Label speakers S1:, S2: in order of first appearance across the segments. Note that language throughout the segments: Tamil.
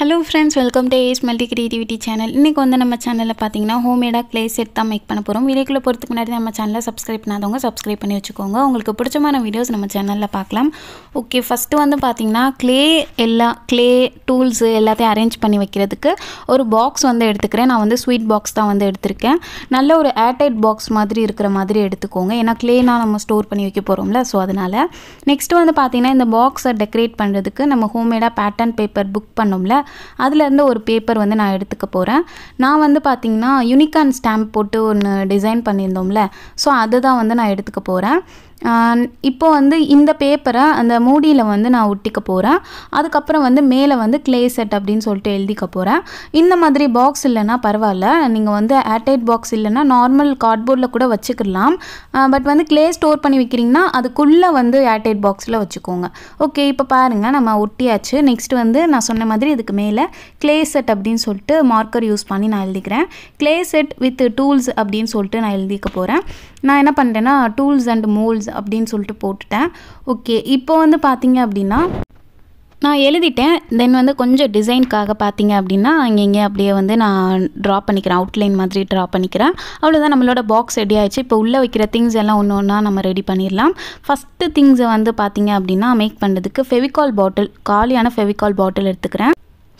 S1: hello friends welcome to Ace multi creativity channel இன்றைக்கி வந்து நம்ம சேனலில் பார்த்தீங்கன்னா ஹோம்மேடாக க்ளே செட் தான் மேக் பண்ண போகிறோம் வீடியோக்குள்ள போகிறதுக்கு முன்னாடி நம்ம சேனலில் சப்ஸ்கிரைப் பண்ணாதவங்க சப்ஸ்கிரைப் பண்ணி வச்சுக்கோங்க உங்களுக்கு பிடிச்சமான வீடியோஸ் நம்ம சேனலில் பார்க்கலாம் ஓகே ஃபஸ்ட்டு வந்து பார்த்திங்கன்னா க்ளே எல்லா க்ளே டூல்ஸு எல்லாத்தையும் அரேஞ்ச் பண்ணி வைக்கிறதுக்கு ஒரு பாக்ஸ் வந்து எடுத்துக்கிறேன் நான் வந்து ஸ்வீட் பாக்ஸ் தான் வந்து எடுத்திருக்கேன் நல்ல ஒரு ஏர்டைட் பாக்ஸ் மாதிரி இருக்கிற மாதிரி எடுத்துக்கோங்க ஏன்னா க்ளேனா நம்ம ஸ்டோர் பண்ணி வைக்க போகிறோம்ல ஸோ அதனால் நெக்ஸ்ட்டு வந்து பார்த்திங்கன்னா இந்த பாக்ஸை டெக்கரேட் பண்ணுறதுக்கு நம்ம ஹோம்மேடாக பேட்டர்ன் பேப்பர் புக் பண்ணோம்ல அதுலேருந்து ஒரு பேப்பர் வந்து நான் எடுத்துக்க போகிறேன் நான் வந்து பார்த்திங்கன்னா யூனிகான் ஸ்டாம்ப் போட்டு ஒன்று டிசைன் பண்ணியிருந்தோம்ல ஸோ அதை தான் வந்து நான் எடுத்துக்க போகிறேன் இப்போ வந்து இந்த பேப்பரை அந்த மூடியில் வந்து நான் ஒட்டிக்க போகிறேன் அதுக்கப்புறம் வந்து மேலே வந்து கிளே செட் அப்படின்னு சொல்லிட்டு எழுதிக்க போகிறேன் இந்த மாதிரி பாக்ஸ் இல்லைன்னா பரவாயில்ல நீங்கள் வந்து ஏர்டைட் பாக்ஸ் இல்லைன்னா நார்மல் கார்ட்போர்டில் கூட வச்சுக்கலாம் பட் வந்து கிளே ஸ்டோர் பண்ணி வைக்கிறீங்கன்னா அதுக்குள்ளே வந்து ஏர்டைட் பாக்ஸில் வச்சுக்கோங்க ஓகே இப்போ பாருங்கள் நம்ம ஒட்டியாச்சு நெக்ஸ்ட் வந்து நான் சொன்ன மாதிரி இதுக்கு மேலே கிளே செட் அப்படின்னு சொல்லிட்டு மார்க்கர் யூஸ் பண்ணி நான் எழுதிக்கிறேன் கிளே செட் வித் டூல்ஸ் அப்படின்னு சொல்லிட்டு நான் எழுதிக்க போகிறேன் நான் என்ன பண்ணுறேன்னா டூல்ஸ் அண்ட் மோல்ஸ் அப்படின்னு சொல்லிட்டு போட்டுட்டேன் ஓகே இப்போ வந்து பார்த்தீங்க அப்படின்னா நான் எழுதிட்டேன் தென் வந்து கொஞ்சம் டிசைனுக்காக பார்த்தீங்க அப்படின்னா அங்கங்கே அப்படியே வந்து நான் ட்ரா பண்ணிக்கிறேன் அவுட்லைன் மாதிரி ட்ரா பண்ணிக்கிறேன் அவ்வளோதான் நம்மளோட பாக்ஸ் ரெடி ஆயிடுச்சு இப்போ உள்ளே வைக்கிற திங்ஸ் எல்லாம் ஒன்று ஒன்றா நம்ம ரெடி பண்ணிடலாம் ஃபஸ்ட்டு திங்ஸை வந்து பார்த்தீங்க அப்படின்னா மேக் பண்ணுறதுக்கு ஃபெவிகால் பாட்டில் காலியான ஃபெவிகால் பாட்டில் எடுத்துக்கிறேன்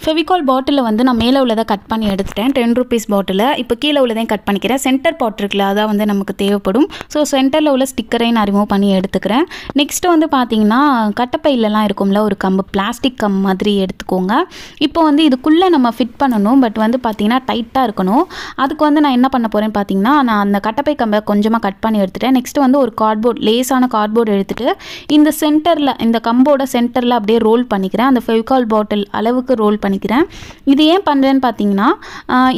S1: ஃபெவிகால் பாட்டிலில் வந்து நான் மேலே உள்ளதை கட் பண்ணி எடுத்துட்டேன் டென் ருபீஸ் பாட்டிலில் இப்போ கீழே உள்ளதையும் கட் பண்ணிக்கிறேன் சென்டர் பாட் இருக்குல்ல அதான் வந்து நமக்கு தேவைப்படும் ஸோ சென்டரில் உள்ள ஸ்டிக்கரையும் நான் ரிமூவ் பண்ணி எடுத்துக்கிறேன் நெக்ஸ்ட்டு வந்து பார்த்தீங்கன்னா கட்டப்பையிலலாம் இருக்கும்ல ஒரு கம்பு பிளாஸ்டிக் கம் மாதிரி எடுத்துக்கோங்க இப்போ வந்து இதுக்குள்ளே நம்ம ஃபிட் பண்ணணும் பட் வந்து பார்த்திங்கன்னா டைட்டாக இருக்கணும் அதுக்கு வந்து நான் என்ன பண்ண போகிறேன்னு பார்த்தீங்கன்னா நான் அந்த கட்டப்பை கம்பை கொஞ்சமாக கட் பண்ணி எடுத்துட்டேன் நெக்ஸ்ட்டு வந்து ஒரு கார்ட்போர்ட் லேஸான கார்ட்போர்டு எடுத்துகிட்டு இந்த சென்டரில் இந்த கம்போட சென்டரில் அப்படியே ரோல் பண்ணிக்கிறேன் அந்த ஃபெவிகால் பாட்டில் அளவுக்கு ரோல் பண்ணி பண்ணிக்கிறேன் இது ஏன் பண்ணுறேன்னு பார்த்தீங்கன்னா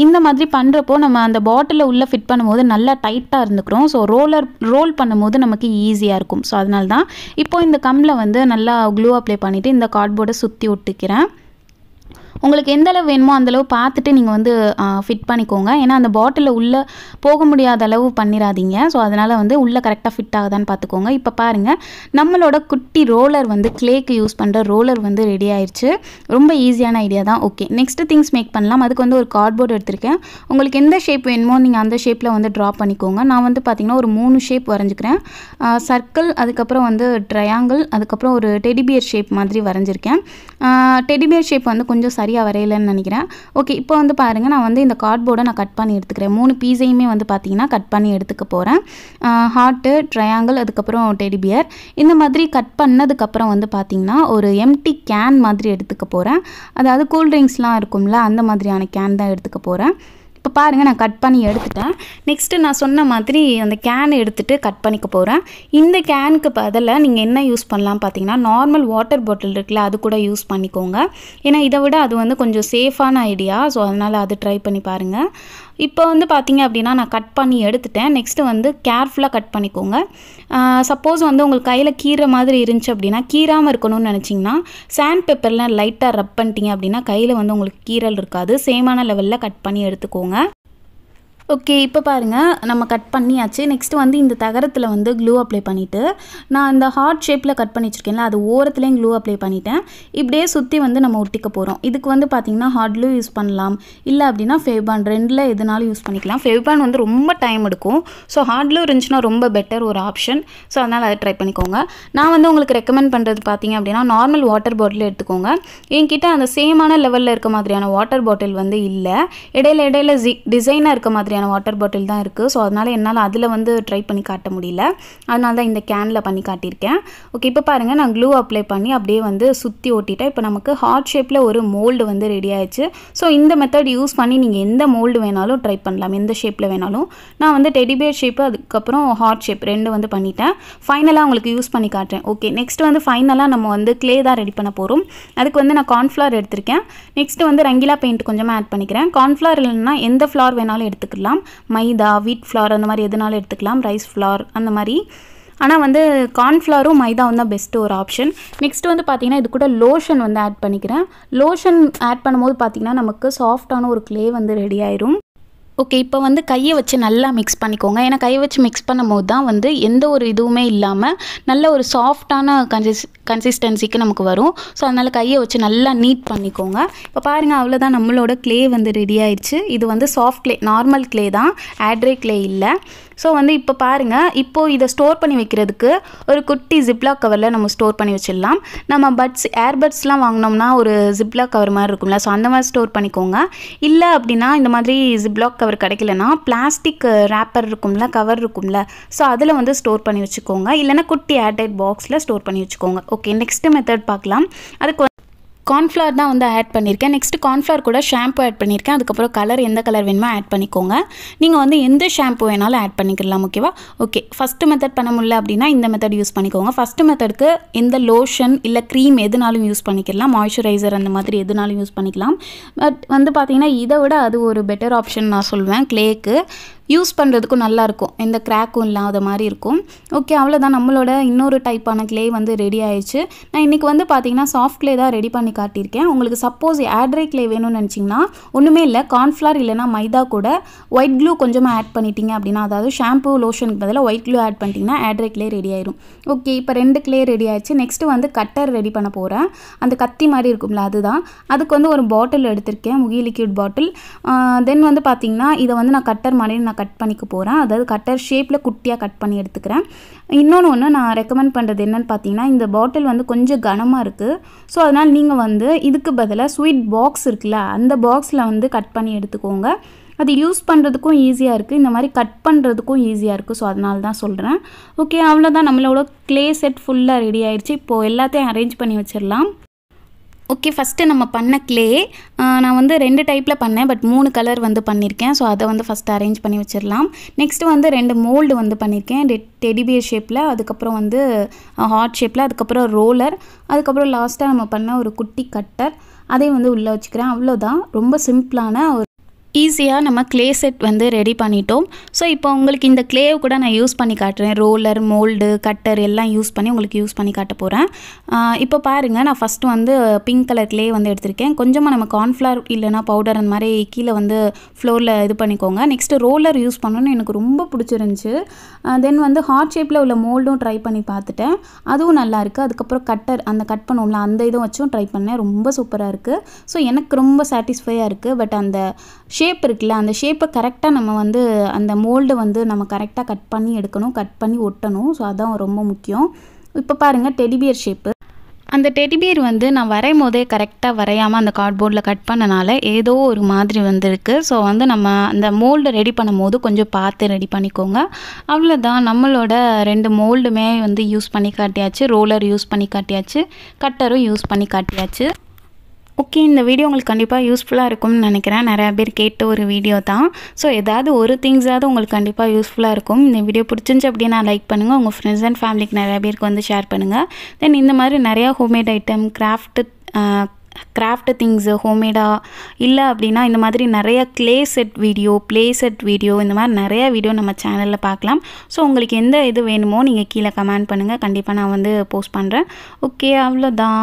S1: இந்த மாதிரி பண்ணுறப்போ நம்ம அந்த பாட்டிலில் உள்ளே ஃபிட் பண்ணும்போது நல்லா டைட்டாக இருந்துக்கிறோம் ஸோ ரோலர் ரோல் பண்ணும்போது நமக்கு ஈஸியாக இருக்கும் ஸோ அதனால தான் இப்போது இந்த கம்மில் வந்து நல்லா க்ளூ அப்ளை பண்ணிவிட்டு இந்த கார்ட்போர்டை சுற்றி விட்டுக்கிறேன் உங்களுக்கு எந்த அளவு வேணுமோ அந்தளவு பார்த்துட்டு நீங்கள் வந்து ஃபிட் பண்ணிக்கோங்க ஏன்னா அந்த பாட்டிலில் உள்ளே போக முடியாத அளவு பண்ணிடாதீங்க ஸோ அதனால் வந்து உள்ளே கரெக்டாக ஃபிட் ஆகுதான்னு பார்த்துக்கோங்க இப்போ பாருங்கள் நம்மளோட குட்டி ரோலர் வந்து கிளேக்கு யூஸ் பண்ணுற ரோலர் வந்து ரெடி ஆயிடுச்சு ரொம்ப ஈஸியான ஐடியா தான் ஓகே நெக்ஸ்ட்டு திங்ஸ் மேக் பண்ணலாம் அதுக்கு வந்து ஒரு கார்ட்போர்ட் எடுத்திருக்கேன் உங்களுக்கு எந்த ஷேப் வேணுமோ நீங்கள் அந்த ஷேப்பில் வந்து ட்ரா பண்ணிக்கோங்க நான் வந்து பார்த்திங்கன்னா ஒரு மூணு ஷேப் வரைஞ்சிக்கிறேன் சர்க்கிள் அதுக்கப்புறம் வந்து ட்ரையாங்கிள் அதுக்கப்புறம் ஒரு டெடிபியர் ஷேப் மாதிரி வரைஞ்சிருக்கேன் டெடிபியர் ஷேப் வந்து கொஞ்சம் சரி சரியாக வரையலைன்னு நினைக்கிறேன் ஓகே இப்போ வந்து பாருங்கள் நான் வந்து இந்த கார்ட்போர்டை நான் கட் பண்ணி எடுத்துக்கிறேன் மூணு பீஸையுமே வந்து பார்த்திங்கன்னா கட் பண்ணி எடுத்துக்க போகிறேன் ஹார்ட்டு ட்ரையாங்கிள் அதுக்கப்புறம் டெடிபியர் இந்த மாதிரி கட் பண்ணதுக்கப்புறம் வந்து பார்த்திங்கன்னா ஒரு எம்டி கேன் மாதிரி எடுத்துக்க போகிறேன் அதாவது கூல்ட்ரிங்க்ஸ்லாம் இருக்கும்ல அந்த மாதிரியான கேன் தான் எடுத்துக்க போகிறேன் இப்போ பாருங்கள் நான் கட் பண்ணி எடுத்துட்டேன் நெக்ஸ்ட்டு நான் சொன்ன மாதிரி அந்த கேன் எடுத்துகிட்டு கட் பண்ணிக்க போகிறேன் இந்த கேனுக்கு பதில் நீங்கள் என்ன யூஸ் பண்ணலாம் பார்த்தீங்கன்னா நார்மல் வாட்டர் பாட்டில் இருக்குல்ல அது கூட யூஸ் பண்ணிக்கோங்க ஏன்னா இதை விட அது வந்து கொஞ்சம் சேஃபான ஐடியா ஸோ அதனால் அது ட்ரை பண்ணி பாருங்கள் இப்போ வந்து பார்த்திங்க அப்படின்னா நான் கட் பண்ணி எடுத்துட்டேன் நெக்ஸ்ட்டு வந்து கேர்ஃபுல்லாக கட் பண்ணிக்கோங்க சப்போஸ் வந்து உங்களுக்கு கையில் கீற மாதிரி இருந்துச்சு அப்படின்னா கீறாமல் இருக்கணும்னு நினச்சிங்கன்னா சாண்ட் பேப்பரில் லைட்டாக ரப் பண்ணிட்டீங்க அப்படின்னா கையில் வந்து உங்களுக்கு கீரல் இருக்காது சேமான லெவலில் கட் பண்ணி எடுத்துக்கோங்க ஓகே இப்போ பாருங்கள் நம்ம கட் பண்ணியாச்சு நெக்ஸ்ட்டு வந்து இந்த தகரத்தில் வந்து க்ளூ அப்ளை பண்ணிவிட்டு நான் இந்த ஹார்ட் ஷேப்பில் கட் பண்ணி வச்சுருக்கேன்ல அது ஓரத்துலேயும் க்ளூ அப்ளை பண்ணிட்டேன் இப்படியே சுற்றி வந்து நம்ம ஒட்டிக்க போகிறோம் இதுக்கு வந்து பார்த்திங்கன்னா ஹார்ட் க்ளூ யூஸ் பண்ணலாம் இல்லை அப்படின்னா ஃபேவ்பான் ரெண்டில் எதுனாலும் யூஸ் பண்ணிக்கலாம் ஃபேவ்பான் வந்து ரொம்ப டைம் எடுக்கும் ஸோ ஹார்ட் க்ளூ இருந்துச்சுன்னா ரொம்ப பெட்டர் ஒரு ஆப்ஷன் ஸோ அதனால் அதை ட்ரை பண்ணிக்கோங்க நான் வந்து உங்களுக்கு ரெக்கமெண்ட் பண்ணுறது பார்த்திங்க அப்படின்னா நார்மல் வாட்டர் பாட்டில் எடுத்துக்கோங்க என்கிட்ட அந்த சேமான லெவலில் இருக்க மாதிரியான வாட்டர் பாட்டில் வந்து இல்லை இடையில இடையில ஜி டிசைனாக இருக்க மாதிரி மாதிரியான வாட்டர் பாட்டில் தான் இருக்குது ஸோ அதனால் என்னால் அதில் வந்து ட்ரை பண்ணி காட்ட முடியல அதனால தான் இந்த கேனில் பண்ணி காட்டியிருக்கேன் ஓகே இப்போ பாருங்கள் நான் க்ளூ அப்ளை பண்ணி அப்படியே வந்து சுற்றி ஓட்டிட்டேன் இப்போ நமக்கு ஹார்ட் ஷேப்பில் ஒரு மோல்டு வந்து ரெடி ஆயிடுச்சு ஸோ இந்த மெத்தட் யூஸ் பண்ணி நீங்கள் எந்த மோல்டு வேணாலும் ட்ரை பண்ணலாம் எந்த ஷேப்பில் வேணாலும் நான் வந்து டெடிபேர் ஷேப்பு அதுக்கப்புறம் ஹார்ட் ஷேப் ரெண்டு வந்து பண்ணிட்டேன் ஃபைனலாக உங்களுக்கு யூஸ் பண்ணி காட்டுறேன் ஓகே நெக்ஸ்ட் வந்து ஃபைனலாக நம்ம வந்து க்ளே தான் ரெடி பண்ண போகிறோம் அதுக்கு வந்து நான் கார்ன்ஃப்ளவர் எடுத்திருக்கேன் நெக்ஸ்ட்டு வந்து ரங்கிலா பெயிண்ட் கொஞ்சமாக ஆட் பண்ணிக்கிறேன் கார்ன்ஃப்ளவர் இல்லைன்னா எந்த ஃப்ளார் வேணாலும் எடுத்துக்கலாம் எடுத்துக்கலாம் மைதா வீட் ஃப்ளார் அந்த மாதிரி எதுனாலும் எடுத்துக்கலாம் ரைஸ் ஃப்ளார் அந்த மாதிரி ஆனால் வந்து கார்ன்ஃப்ளாரும் மைதாவும் தான் பெஸ்ட்டு ஒரு ஆப்ஷன் நெக்ஸ்ட் வந்து பார்த்திங்கன்னா இது கூட லோஷன் வந்து ஆட் பண்ணிக்கிறேன் லோஷன் ஆட் பண்ணும்போது பார்த்திங்கன்னா நமக்கு சாஃப்டான ஒரு க்ளே வந்து ரெடி ஆயிரும் ஓகே இப்போ வந்து கையை வச்சு நல்லா மிக்ஸ் பண்ணிக்கோங்க ஏன்னா கையை வச்சு மிக்ஸ் பண்ணும் போது தான் வந்து எந்த ஒரு இதுவுமே இல்லாமல் நல்ல ஒரு சாஃப்டான கன்சிஸ் கன்சிஸ்டன்சிக்கு நமக்கு வரும் ஸோ அதனால் கையை வச்சு நல்லா நீட் பண்ணிக்கோங்க இப்போ பாருங்கள் அவ்வளோதான் நம்மளோட கிளே வந்து ரெடி ஆயிடுச்சு இது வந்து சாஃப்ட் கிளே நார்மல் கிளே தான் ஆட்ரே கிளே இல்லை ஸோ வந்து இப்போ பாருங்கள் இப்போது இதை ஸ்டோர் பண்ணி வைக்கிறதுக்கு ஒரு குட்டி ஜிப்லாக் கவரில் நம்ம ஸ்டோர் பண்ணி வச்சிடலாம் நம்ம பட்ஸ் ஏர்பட்ஸ்லாம் வாங்கினோம்னா ஒரு ஜிப்லாக் கவர் மாதிரி இருக்கும்ல ஸோ அந்த மாதிரி ஸ்டோர் பண்ணிக்கோங்க இல்லை அப்படின்னா இந்த மாதிரி ஜிப்லாக் கவர் கிடைக்கலனா பிளாஸ்டிக் ரேப்பர் இருக்கும்ல கவர் இருக்கும்ல ஸோ அதில் வந்து ஸ்டோர் பண்ணி வச்சுக்கோங்க இல்லைனா குட்டி ஏர்டைட் பாக்ஸில் ஸ்டோர் பண்ணி வச்சுக்கோங்க ஓகே நெக்ஸ்ட் மெத்தட் பார்க்கலாம் அதுக்கு கார்ன்ஃப்ளவர் தான் வந்து ஆட் பண்ணியிருக்கேன் நெக்ஸ்ட்டு கார்ன்ஃப்ளவர் கூட ஷாம்பு ஆட் பண்ணியிருக்கேன் அதுக்கப்புறம் கலர் எந்த கலர் வேணுமோ ஆட் பண்ணிக்கோங்க நீங்கள் வந்து எந்த ஷாம்பு வேணாலும் ஆட் பண்ணிக்கலாம் ஓகேவா ஓகே ஃபஸ்ட்டு மெத்தட் பண்ண முடியல அப்படின்னா இந்த மெத்தட் யூஸ் பண்ணிக்கோங்க ஃபஸ்ட்டு மெத்தடுக்கு எந்த லோஷன் இல்லை க்ரீம் எதுனாலும் யூஸ் பண்ணிக்கலாம் மாய்ஸ்சரைசர் அந்த மாதிரி எதுனாலும் யூஸ் பண்ணிக்கலாம் பட் வந்து பார்த்திங்கன்னா இதை விட அது ஒரு பெட்டர் ஆப்ஷன் நான் சொல்வேன் கிளேக்கு யூஸ் பண்ணுறதுக்கும் நல்லாயிருக்கும் எந்த கிராக்கும் இல்லாத மாதிரி இருக்கும் ஓகே அவ்வளோதான் நம்மளோட இன்னொரு டைப்பான கிளே வந்து ரெடி ஆயிடுச்சு நான் இன்றைக்கி வந்து பார்த்தீங்கன்னா சாஃப்ட் கிளே தான் ரெடி பண்ணி காட்டியிருக்கேன் உங்களுக்கு சப்போஸ் ஆட்ரை கிளே வேணும்னு நினச்சிங்கன்னா ஒன்றுமே இல்லை கார்ன்ஃப்ளார் இல்லைனா மைதா கூட ஒயிட் க்ளூ கொஞ்சமாக ஆட் பண்ணிட்டீங்க அப்படின்னா அதாவது ஷாம்பு லோஷனுக்கு பதிலாக ஒயிட் க்ளூ ஆட் பண்ணிட்டீங்கன்னா ஆட்ரை கிளே ரெடி ஆயிரும் ஓகே இப்போ ரெண்டு கிளே ரெடி ஆயிடுச்சு நெக்ஸ்ட்டு வந்து கட்டர் ரெடி பண்ண போகிறேன் அந்த கத்தி மாதிரி இருக்கும்ல அதுதான் அதுக்கு வந்து ஒரு பாட்டில் எடுத்திருக்கேன் முகி லிக்யூட் பாட்டில் தென் வந்து பார்த்திங்கன்னா இதை வந்து நான் கட்டர் மாதிரி நான் நான் கட் பண்ணிக்க போகிறேன் அதாவது கட்டர் ஷேப்பில் குட்டியாக கட் பண்ணி எடுத்துக்கிறேன் இன்னொன்று ஒன்று நான் ரெக்கமெண்ட் பண்ணுறது என்னென்னு பார்த்தீங்கன்னா இந்த பாட்டில் வந்து கொஞ்சம் கனமாக இருக்குது ஸோ அதனால் நீங்கள் வந்து இதுக்கு பதிலாக ஸ்வீட் பாக்ஸ் இருக்குல்ல அந்த பாக்ஸில் வந்து கட் பண்ணி எடுத்துக்கோங்க அது யூஸ் பண்ணுறதுக்கும் ஈஸியாக இருக்குது இந்த மாதிரி கட் பண்ணுறதுக்கும் ஈஸியாக இருக்குது ஸோ அதனால தான் சொல்கிறேன் ஓகே அவ்வளோதான் நம்மளோட க்ளே செட் ஃபுல்லாக ரெடி ஆகிடுச்சு இப்போது எல்லாத்தையும் அரேஞ்ச் பண்ணி வச்சிடலாம் ஓகே ஃபஸ்ட்டு நம்ம பண்ண க்ளே நான் வந்து ரெண்டு டைப்பில் பண்ணேன் பட் மூணு கலர் வந்து பண்ணியிருக்கேன் ஸோ அதை வந்து ஃபஸ்ட்டு அரேஞ்ச் பண்ணி வச்சிடலாம் நெக்ஸ்ட்டு வந்து ரெண்டு மோல்டு வந்து பண்ணியிருக்கேன் டெடிபியர் ஷேப்பில் அதுக்கப்புறம் வந்து ஹார்ட் ஷேப்பில் அதுக்கப்புறம் ரோலர் அதுக்கப்புறம் லாஸ்ட்டாக நம்ம பண்ண ஒரு குட்டி கட்டர் அதையும் வந்து உள்ளே வச்சுக்கிறேன் அவ்வளோதான் ரொம்ப சிம்பிளான ஒரு ஈஸியாக நம்ம கிளே செட் வந்து ரெடி பண்ணிட்டோம் ஸோ இப்போ உங்களுக்கு இந்த கிளேவை கூட நான் யூஸ் பண்ணி காட்டுறேன் ரோலர் மோல்டு கட்டர் எல்லாம் யூஸ் பண்ணி உங்களுக்கு யூஸ் பண்ணி காட்ட போகிறேன் இப்போ பாருங்கள் நான் ஃபஸ்ட்டு வந்து பிங்க் கலர் கிளே வந்து எடுத்திருக்கேன் கொஞ்சமாக நம்ம கார்ன்ஃப்ளவர் இல்லைனா பவுடர் அந்த மாதிரி கீழே வந்து ஃப்ளோரில் இது பண்ணிக்கோங்க நெக்ஸ்ட்டு ரோலர் யூஸ் பண்ணணுன்னு எனக்கு ரொம்ப பிடிச்சிருந்துச்சி தென் வந்து ஹார்ட் ஷேப்பில் உள்ள மோல்டும் ட்ரை பண்ணி பார்த்துட்டேன் அதுவும் நல்லாயிருக்கு அதுக்கப்புறம் கட்டர் அந்த கட் பண்ணுவோம்ல அந்த இதுவும் வச்சும் ட்ரை பண்ணேன் ரொம்ப சூப்பராக இருக்குது ஸோ எனக்கு ரொம்ப சாட்டிஸ்ஃபையாக இருக்குது பட் அந்த ஷேப் ஷேப் இருக்குல்ல அந்த ஷேப்பை கரெக்டாக நம்ம வந்து அந்த மோல்டு வந்து நம்ம கரெக்டாக கட் பண்ணி எடுக்கணும் கட் பண்ணி ஒட்டணும் ஸோ அதான் ரொம்ப முக்கியம் இப்போ பாருங்கள் டெடிபியர் ஷேப்பு அந்த டெடிபியர் வந்து நான் வரையும் போதே கரெக்டாக வரையாமல் அந்த கார்ட்போர்டில் கட் பண்ணனால ஏதோ ஒரு மாதிரி வந்துருக்கு ஸோ வந்து நம்ம அந்த மோல்டு ரெடி பண்ணும் போது கொஞ்சம் பார்த்து ரெடி பண்ணிக்கோங்க அவ்வளோதான் நம்மளோட ரெண்டு மோல்டுமே வந்து யூஸ் பண்ணி காட்டியாச்சு ரோலர் யூஸ் பண்ணி காட்டியாச்சு கட்டரும் யூஸ் பண்ணி காட்டியாச்சு ஓகே இந்த வீடியோ உங்களுக்கு கண்டிப்பாக யூஸ்ஃபுல்லாக இருக்கும்னு நினைக்கிறேன் நிறையா பேர் கேட்ட ஒரு வீடியோ தான் ஸோ ஏதாவது ஒரு திங்ஸாவது உங்களுக்கு கண்டிப்பாக யூஸ்ஃபுல்லாக இருக்கும் இந்த வீடியோ பிடிச்சிருந்துச்சு அப்படின்னா லைக் பண்ணுங்கள் உங்கள் ஃப்ரெண்ட்ஸ் அண்ட் ஃபேமிலிக்கு நிறையா பேருக்கு வந்து ஷேர் பண்ணுங்கள் தென் இந்த மாதிரி நிறையா homemade item craft craft things ஹோம்மேடாக இல்லை அப்படின்னா இந்த மாதிரி நிறைய clay set video play set video இந்த மாதிரி நிறையா வீடியோ நம்ம சேனலில் பார்க்கலாம் ஸோ உங்களுக்கு எந்த இது வேணுமோ நீங்கள் கீழே கமெண்ட் பண்ணுங்கள் கண்டிப்பாக நான் வந்து போஸ்ட் பண்ணுறேன் ஓகே அவ்வளோதான்